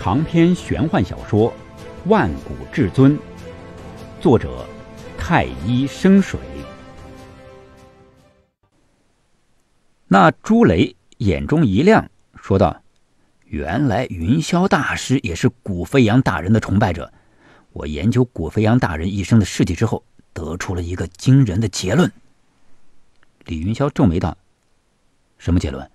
长篇玄幻小说《万古至尊》，作者太一生水。那朱雷眼中一亮，说道：“原来云霄大师也是古飞扬大人的崇拜者。我研究古飞扬大人一生的事迹之后，得出了一个惊人的结论。”李云霄皱眉道：“什么结论？”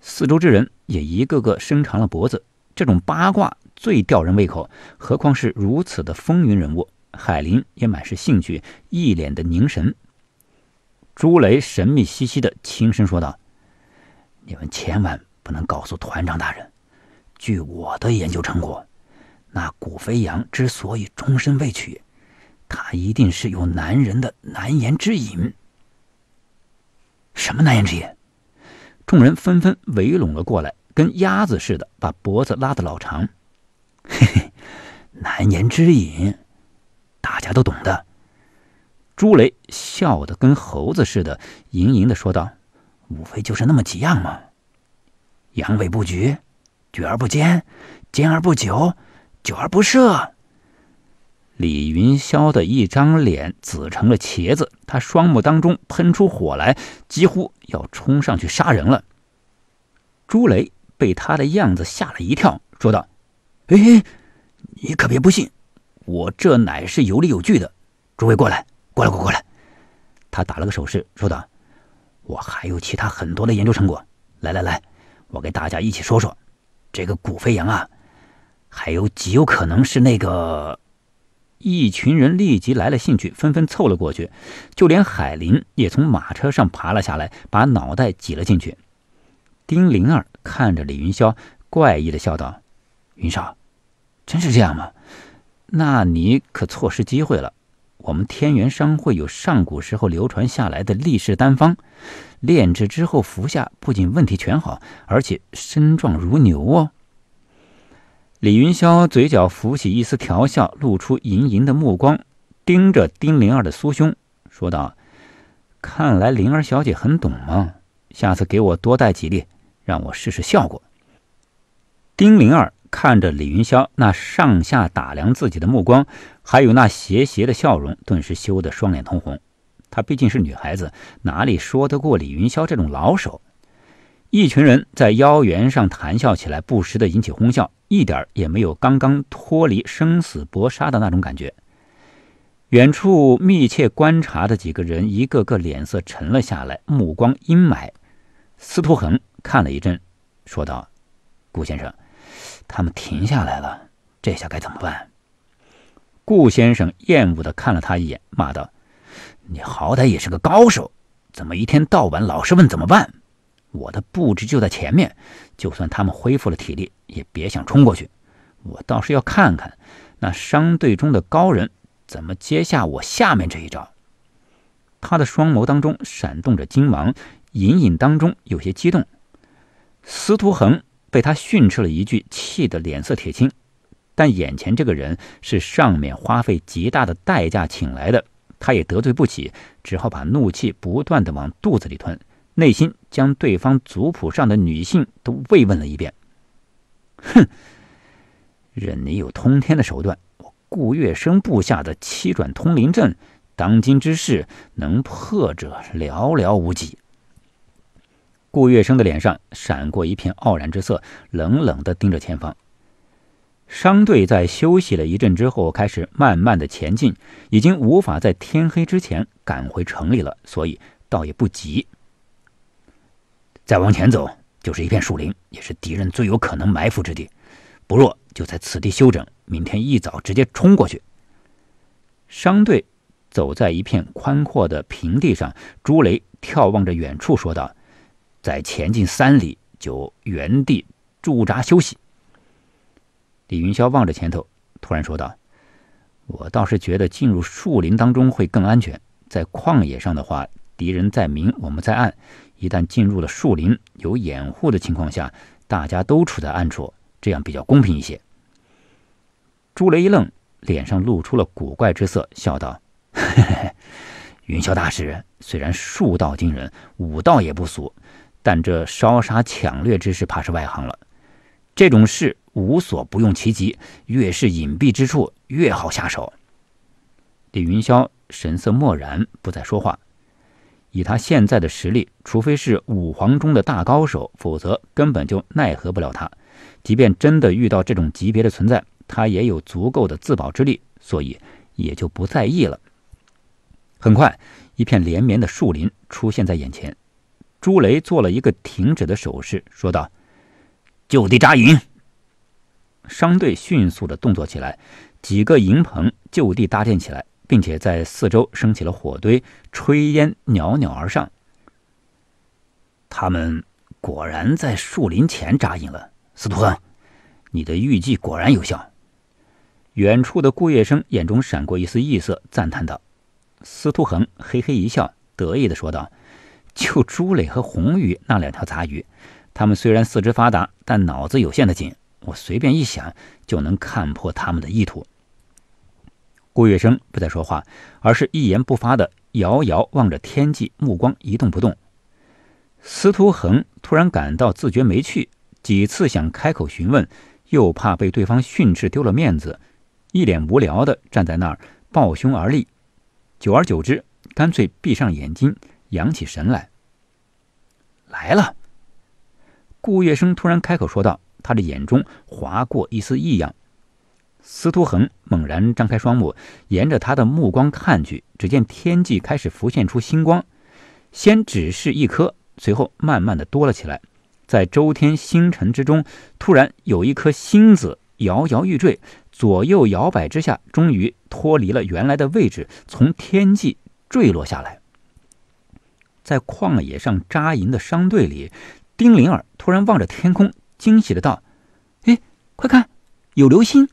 四周之人也一个个伸长了脖子。这种八卦最吊人胃口，何况是如此的风云人物。海林也满是兴趣，一脸的凝神。朱雷神秘兮兮的轻声说道：“你们千万不能告诉团长大人。据我的研究成果，那古飞扬之所以终身未娶，他一定是有男人的难言之隐。”什么难言之隐？众人纷纷围拢了过来。跟鸭子似的，把脖子拉得老长。嘿嘿，难言之隐，大家都懂的。朱雷笑得跟猴子似的，盈盈的说道：“无非就是那么几样嘛，扬痿不举，举而不坚，坚而不久，久而不射。”李云霄的一张脸紫成了茄子，他双目当中喷出火来，几乎要冲上去杀人了。朱雷。被他的样子吓了一跳，说道：“哎，你可别不信，我这乃是有理有据的。诸位过来，过来，过过来。”他打了个手势，说道：“我还有其他很多的研究成果。来来来，我给大家一起说说。这个古飞扬啊，还有极有可能是那个……”一群人立即来了兴趣，纷纷凑了过去，就连海林也从马车上爬了下来，把脑袋挤了进去。丁灵儿看着李云霄，怪异的笑道：“云少，真是这样吗？那你可错失机会了。我们天元商会有上古时候流传下来的力士丹方，炼制之后服下，不仅问题全好，而且身壮如牛哦。”李云霄嘴角浮起一丝调笑，露出盈盈的目光，盯着丁灵儿的酥胸，说道：“看来灵儿小姐很懂嘛，下次给我多带几粒。”让我试试效果。丁灵儿看着李云霄那上下打量自己的目光，还有那邪邪的笑容，顿时羞得双脸通红。她毕竟是女孩子，哪里说得过李云霄这种老手？一群人在腰圆上谈笑起来，不时的引起哄笑，一点也没有刚刚脱离生死搏杀的那种感觉。远处密切观察的几个人，一个个脸色沉了下来，目光阴霾。司徒恒看了一阵，说道：“顾先生，他们停下来了，这下该怎么办？”顾先生厌恶的看了他一眼，骂道：“你好歹也是个高手，怎么一天到晚老是问怎么办？我的布置就在前面，就算他们恢复了体力，也别想冲过去。我倒是要看看那商队中的高人怎么接下我下面这一招。”他的双眸当中闪动着金芒，隐隐当中有些激动。司徒恒被他训斥了一句，气得脸色铁青。但眼前这个人是上面花费极大的代价请来的，他也得罪不起，只好把怒气不断的往肚子里吞，内心将对方族谱上的女性都慰问了一遍。哼，任你有通天的手段，我顾月笙布下的七转通灵阵，当今之事能破者寥寥无几。顾月生的脸上闪过一片傲然之色，冷冷的盯着前方。商队在休息了一阵之后，开始慢慢的前进，已经无法在天黑之前赶回城里了，所以倒也不急。再往前走就是一片树林，也是敌人最有可能埋伏之地，不若就在此地休整，明天一早直接冲过去。商队走在一片宽阔的平地上，朱雷眺望着远处说道。再前进三里，就原地驻扎休息。李云霄望着前头，突然说道：“我倒是觉得进入树林当中会更安全。在旷野上的话，敌人在明，我们在暗；一旦进入了树林，有掩护的情况下，大家都处在暗处，这样比较公平一些。”朱雷一愣，脸上露出了古怪之色，笑道：“云霄大师，虽然术道惊人，武道也不俗。”但这烧杀抢掠之事，怕是外行了。这种事无所不用其极，越是隐蔽之处，越好下手。李云霄神色漠然，不再说话。以他现在的实力，除非是五皇中的大高手，否则根本就奈何不了他。即便真的遇到这种级别的存在，他也有足够的自保之力，所以也就不在意了。很快，一片连绵的树林出现在眼前。朱雷做了一个停止的手势，说道：“就地扎营。”商队迅速的动作起来，几个营棚就地搭建起来，并且在四周升起了火堆，炊烟袅袅而上。他们果然在树林前扎营了。司徒恒，你的预计果然有效。远处的顾月生眼中闪过一丝异色，赞叹道：“司徒恒，嘿嘿一笑，得意的说道。”就朱磊和红鱼那两条杂鱼，他们虽然四肢发达，但脑子有限的紧。我随便一想，就能看破他们的意图。顾月笙不再说话，而是一言不发的遥遥望着天际，目光一动不动。司徒恒突然感到自觉没趣，几次想开口询问，又怕被对方训斥丢了面子，一脸无聊的站在那儿抱胸而立。久而久之，干脆闭上眼睛。扬起神来，来了。顾月笙突然开口说道，他的眼中划过一丝异样。司徒恒猛然张开双目，沿着他的目光看去，只见天际开始浮现出星光，先只是一颗，随后慢慢的多了起来，在周天星辰之中，突然有一颗星子摇摇欲坠，左右摇摆之下，终于脱离了原来的位置，从天际坠落下来。在旷野上扎营的商队里，丁灵儿突然望着天空，惊喜的道：“哎，快看，有流星！”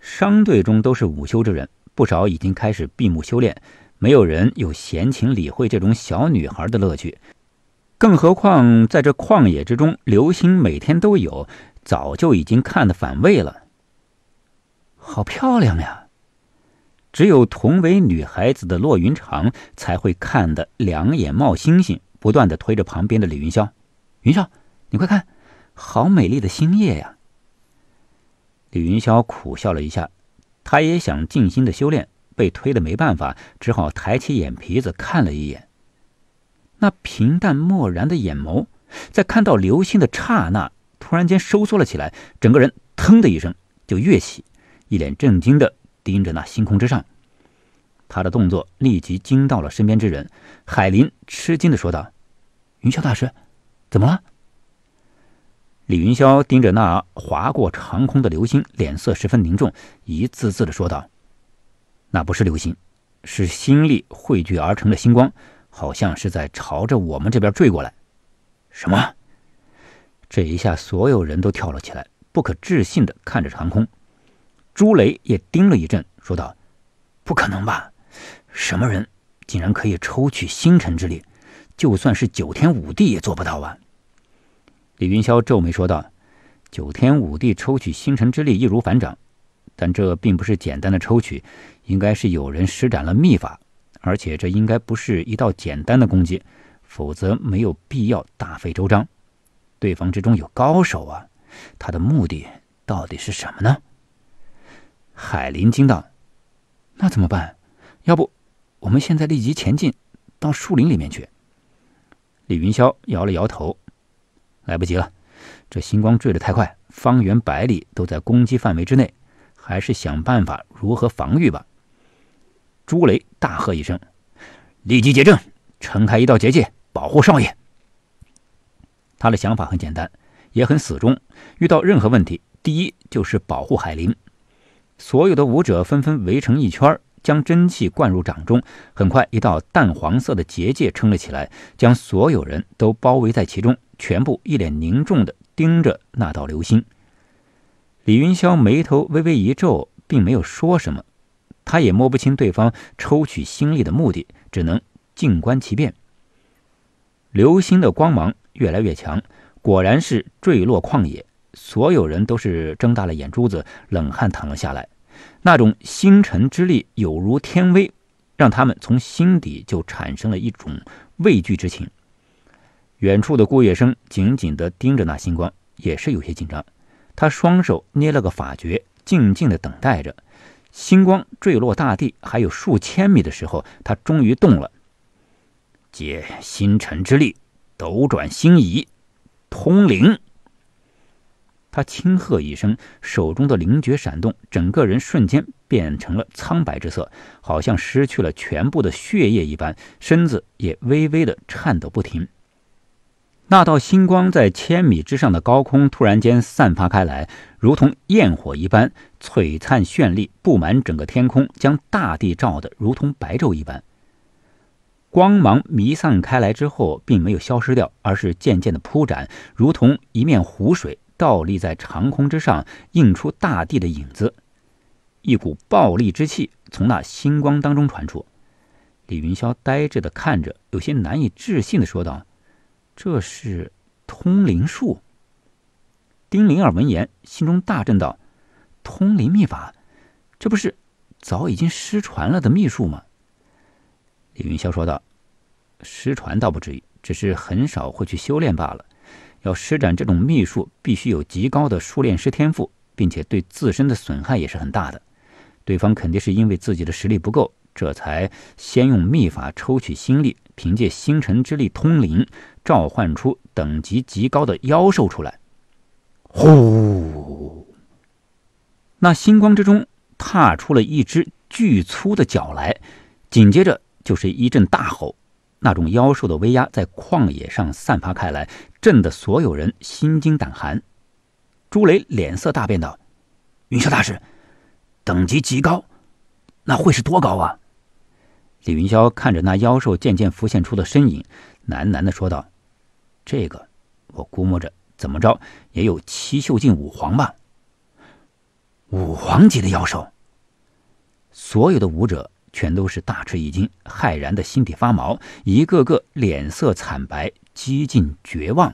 商队中都是午休之人，不少已经开始闭目修炼，没有人有闲情理会这种小女孩的乐趣。更何况在这旷野之中，流星每天都有，早就已经看得反胃了。好漂亮呀！只有同为女孩子的骆云长才会看得两眼冒星星，不断的推着旁边的李云霄：“云霄，你快看，好美丽的星夜呀！”李云霄苦笑了一下，他也想静心的修炼，被推的没办法，只好抬起眼皮子看了一眼。那平淡漠然的眼眸，在看到流星的刹那，突然间收缩了起来，整个人腾的一声就跃起，一脸震惊的。盯着那星空之上，他的动作立即惊到了身边之人。海林吃惊的说道：“云霄大师，怎么了？”李云霄盯着那划过长空的流星，脸色十分凝重，一字字的说道：“那不是流星，是星力汇聚而成的星光，好像是在朝着我们这边坠过来。”“什么？”这一下，所有人都跳了起来，不可置信的看着长空。朱雷也盯了一阵，说道：“不可能吧？什么人竟然可以抽取星辰之力？就算是九天五帝也做不到啊！”李云霄皱眉说道：“九天五帝抽取星辰之力易如反掌，但这并不是简单的抽取，应该是有人施展了秘法，而且这应该不是一道简单的攻击，否则没有必要大费周章。对方之中有高手啊，他的目的到底是什么呢？”海林惊道：“那怎么办？要不，我们现在立即前进，到树林里面去。”李云霄摇了摇头：“来不及了，这星光坠得太快，方圆百里都在攻击范围之内，还是想办法如何防御吧。”朱雷大喝一声：“立即结阵，撑开一道结界，保护少爷。”他的想法很简单，也很死忠。遇到任何问题，第一就是保护海林。所有的舞者纷纷围成一圈，将真气灌入掌中。很快，一道淡黄色的结界撑了起来，将所有人都包围在其中。全部一脸凝重的盯着那道流星。李云霄眉头微微一皱，并没有说什么。他也摸不清对方抽取星力的目的，只能静观其变。流星的光芒越来越强，果然是坠落旷野。所有人都是睁大了眼珠子，冷汗淌了下来。那种星辰之力有如天威，让他们从心底就产生了一种畏惧之情。远处的顾月生紧紧地盯着那星光，也是有些紧张。他双手捏了个法诀，静静地等待着。星光坠落大地还有数千米的时候，他终于动了。借星辰之力，斗转星移，通灵。他轻喝一声，手中的灵觉闪动，整个人瞬间变成了苍白之色，好像失去了全部的血液一般，身子也微微的颤抖不停。那道星光在千米之上的高空突然间散发开来，如同焰火一般璀璨绚丽，布满整个天空，将大地照得如同白昼一般。光芒弥散开来之后，并没有消失掉，而是渐渐的铺展，如同一面湖水。倒立在长空之上，映出大地的影子。一股暴戾之气从那星光当中传出。李云霄呆滞的看着，有些难以置信的说道：“这是通灵术。”丁灵儿闻言，心中大震道：“通灵秘法，这不是早已经失传了的秘术吗？”李云霄说道：“失传倒不至于，只是很少会去修炼罢了。”要施展这种秘术，必须有极高的术练师天赋，并且对自身的损害也是很大的。对方肯定是因为自己的实力不够，这才先用秘法抽取心力，凭借星辰之力通灵，召唤出等级极高的妖兽出来。呼！那星光之中踏出了一只巨粗的脚来，紧接着就是一阵大吼。那种妖兽的威压在旷野上散发开来，震得所有人心惊胆寒。朱雷脸色大变道：“云霄大师，等级极高，那会是多高啊？”李云霄看着那妖兽渐渐浮现出的身影，喃喃地说道：“这个，我估摸着怎么着也有七秀境五皇吧。”五皇级的妖兽，所有的武者。全都是大吃一惊，骇然的心底发毛，一个个脸色惨白，几近绝望。